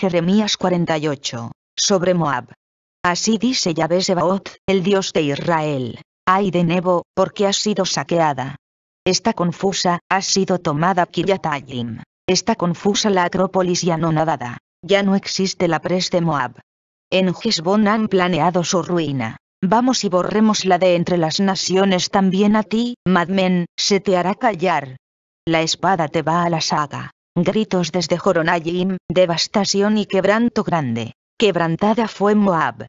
Jeremías 48. Sobre Moab. Así dice Yahvé Sebaot, el Dios de Israel. Ay de Nebo, porque ha sido saqueada. Está confusa, ha sido tomada Kiryatayim. Está confusa la acrópolis no nadada. Ya no existe la pres de Moab. En Gisbon han planeado su ruina. Vamos y borremos la de entre las naciones también a ti, Madmen, se te hará callar. La espada te va a la saga. Gritos desde Joronayim, devastación y quebranto grande. Quebrantada fue Moab.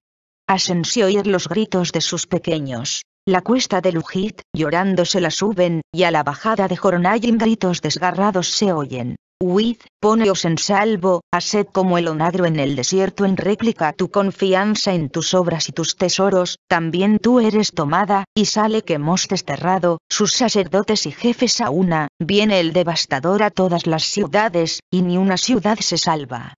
Asensió oír los gritos de sus pequeños. La cuesta de Lujit, llorando se la suben, y a la bajada de Joronayim gritos desgarrados se oyen. Huid, poneos en salvo, haced como el onagro en el desierto en réplica tu confianza en tus obras y tus tesoros, también tú eres tomada, y sale que hemos desterrado, sus sacerdotes y jefes a una, viene el devastador a todas las ciudades, y ni una ciudad se salva.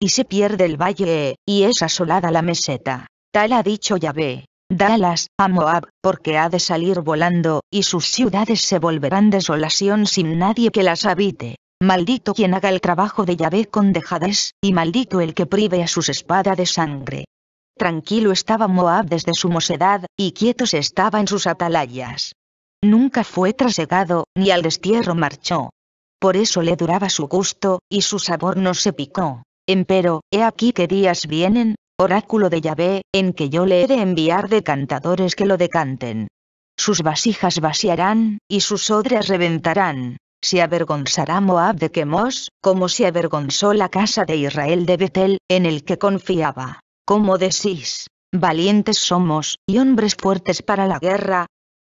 Y se pierde el valle, y es asolada la meseta. Tal ha dicho Yahvé. Dalas, a Moab, porque ha de salir volando, y sus ciudades se volverán desolación sin nadie que las habite. Maldito quien haga el trabajo de Yahvé con Dejades, y maldito el que prive a sus espada de sangre. Tranquilo estaba Moab desde su mocedad, y quietos estaba en sus atalayas. Nunca fue trasegado, ni al destierro marchó. Por eso le duraba su gusto, y su sabor no se picó. Empero, he aquí que días vienen, oráculo de Yahvé, en que yo le he de enviar decantadores que lo decanten. Sus vasijas vaciarán, y sus odres reventarán se avergonzará Moab de Quemos, como se avergonzó la casa de Israel de Betel, en el que confiaba. Como decís, valientes somos, y hombres fuertes para la guerra.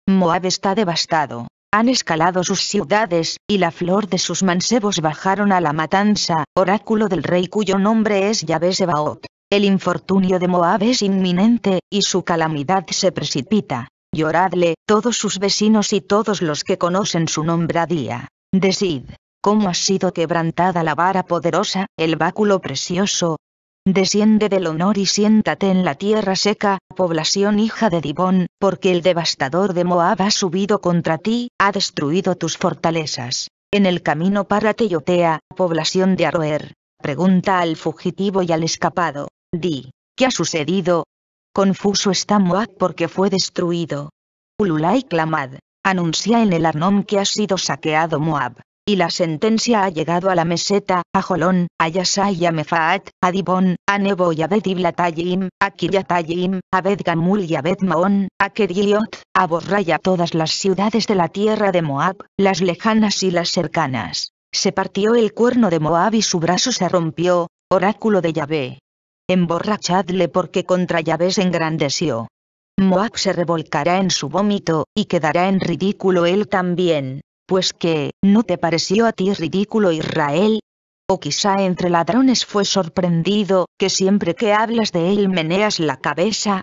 Moab está devastado, han escalado sus ciudades, y la flor de sus mancebos bajaron a la matanza, oráculo del rey cuyo nombre es Yahvé Sebaot. El infortunio de Moab es inminente, y su calamidad se precipita. Lloradle, todos sus vecinos y todos los que conocen su nombradía. Decid, cómo ha sido quebrantada la vara poderosa, el báculo precioso. Desciende del honor y siéntate en la tierra seca, población hija de Dibón, porque el devastador de Moab ha subido contra ti, ha destruido tus fortalezas. En el camino párate y otea, población de Aroer. Pregunta al fugitivo y al escapado. Di, ¿qué ha sucedido? Confuso está Moab porque fue destruido. Ululai clamad, anuncia en el Arnom que ha sido saqueado Moab. Y la sentencia ha llegado a la meseta, a Jolón, a Yasai y a Mefaat, a Dibón, a Nebo y a Bediblatayim, a Kiryatayim, a Bedgamul y a Bedmaón, a Keriot, a Borra todas las ciudades de la tierra de Moab, las lejanas y las cercanas. Se partió el cuerno de Moab y su brazo se rompió, oráculo de Yahvé. Emborrachadle porque contra Yahvé se engrandeció. Moab se revolcará en su vómito, y quedará en ridículo él también. Pues que, ¿no te pareció a ti ridículo Israel? O quizá entre ladrones fue sorprendido, que siempre que hablas de él meneas la cabeza.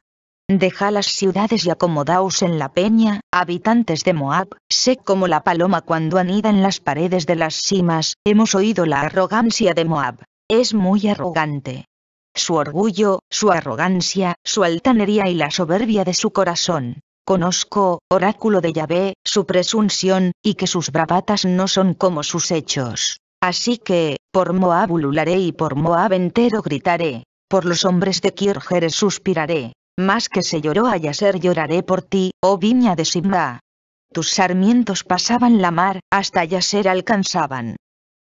Deja las ciudades y acomodaos en la peña, habitantes de Moab, sé como la paloma cuando anida en las paredes de las cimas, hemos oído la arrogancia de Moab. Es muy arrogante su orgullo, su arrogancia, su altanería y la soberbia de su corazón. Conozco, oráculo de Yahvé, su presunción, y que sus bravatas no son como sus hechos. Así que, por Moab y por Moab entero gritaré, por los hombres de Kirjeres suspiraré, más que se lloró a Yaser lloraré por ti, oh viña de Simba. Tus sarmientos pasaban la mar, hasta Yaser alcanzaban.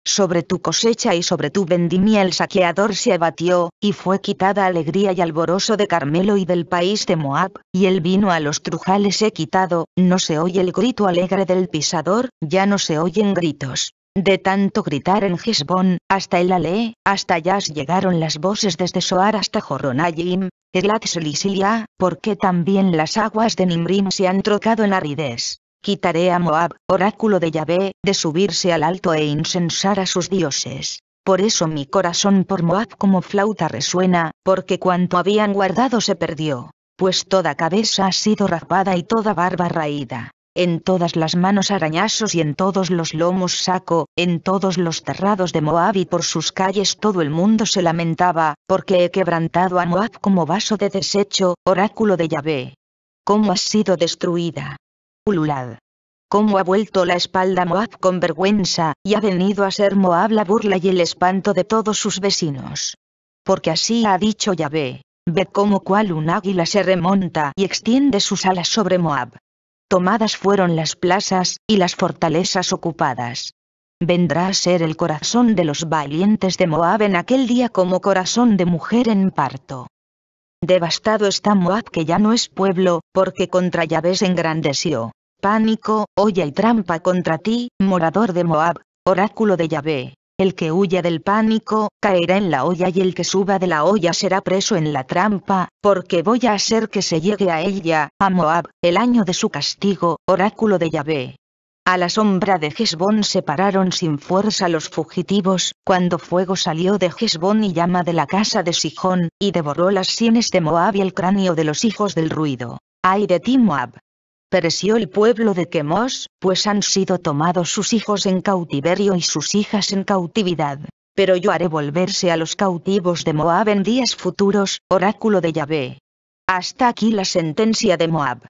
Sobre tu cosecha y sobre tu vendimia el saqueador se abatió, y fue quitada alegría y alboroso de Carmelo y del país de Moab, y el vino a los trujales he quitado, no se oye el grito alegre del pisador, ya no se oyen gritos. De tanto gritar en Gisbón, hasta el Ale, hasta Yas llegaron las voces desde Soar hasta Joronayim, el Selisilia, porque también las aguas de Nimrim se han trocado en aridez. Quitaré a Moab, oráculo de Yahvé, de subirse al alto e incensar a sus dioses. Por eso mi corazón por Moab como flauta resuena, porque cuanto habían guardado se perdió. Pues toda cabeza ha sido raspada y toda barba raída. En todas las manos arañazos y en todos los lomos saco, en todos los terrados de Moab y por sus calles todo el mundo se lamentaba, porque he quebrantado a Moab como vaso de desecho, oráculo de Yahvé. ¿Cómo has sido destruida? Ululad. Cómo ha vuelto la espalda Moab con vergüenza, y ha venido a ser Moab la burla y el espanto de todos sus vecinos. Porque así ha dicho Yahvé, ve cómo cual un águila se remonta y extiende sus alas sobre Moab. Tomadas fueron las plazas, y las fortalezas ocupadas. Vendrá a ser el corazón de los valientes de Moab en aquel día como corazón de mujer en parto. Devastado está Moab que ya no es pueblo, porque contra Yahvé se engrandeció. Pánico, olla y trampa contra ti, morador de Moab, oráculo de Yahvé. El que huya del pánico, caerá en la olla y el que suba de la olla será preso en la trampa, porque voy a hacer que se llegue a ella, a Moab, el año de su castigo, oráculo de Yahvé. A la sombra de Gisbón se pararon sin fuerza los fugitivos, cuando fuego salió de Gisbón y llama de la casa de Sijón, y devoró las sienes de Moab y el cráneo de los hijos del ruido. ¡Ay de ti Moab! Pereció el pueblo de Quemos, pues han sido tomados sus hijos en cautiverio y sus hijas en cautividad. Pero yo haré volverse a los cautivos de Moab en días futuros, oráculo de Yahvé. Hasta aquí la sentencia de Moab.